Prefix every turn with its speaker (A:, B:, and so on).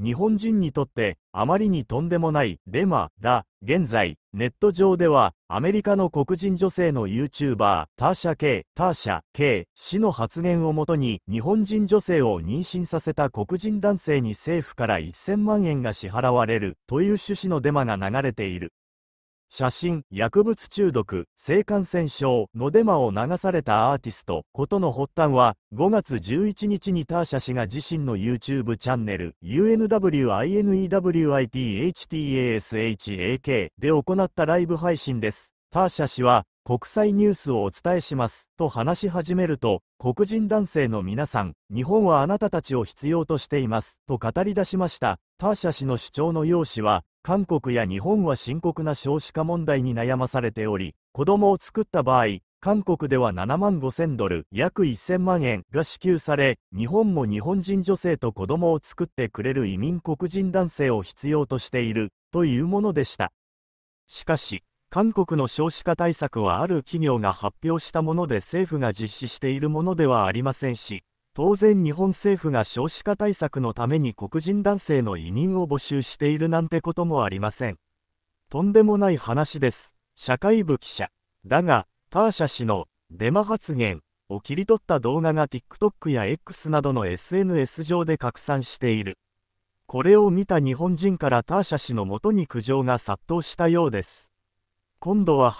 A: 日本人にとってあまりにとんでもないデマだ。現在、ネット上ではアメリカの黒人女性の YouTuber ターシャ・ケイ、ターシャ・ケイ氏の発言をもとに日本人女性を妊娠させた黒人男性に政府から1000万円が支払われるという趣旨のデマが流れている。写真、薬物中毒、性感染症のデマを流されたアーティストことの発端は、5月11日にターシャ氏が自身の YouTube チャンネル、UNWINEWITHTASHAK で行ったライブ配信です。ターシャ氏は、国際ニュースをお伝えします、と話し始めると、黒人男性の皆さん、日本はあなたたちを必要としています、と語り出しました。ターシャ氏の主張の要旨は、韓国や日本は深刻な少子化問題に悩まされており、子供を作った場合、韓国では7万5000ドル、約1000万円が支給され、日本も日本人女性と子供を作ってくれる移民黒人男性を必要としている、というものでした。しかし、韓国の少子化対策はある企業が発表したもので政府が実施しているものではありませんし、当然日本政府が少子化対策のために黒人男性の移民を募集しているなんてこともありません。とんでもない話です。社会部記者。だが、ターシャ氏のデマ発言を切り取った動画が TikTok や X などの SNS 上で拡散している。これを見た日本人からターシャ氏のもとに苦情が殺到したようです。今度は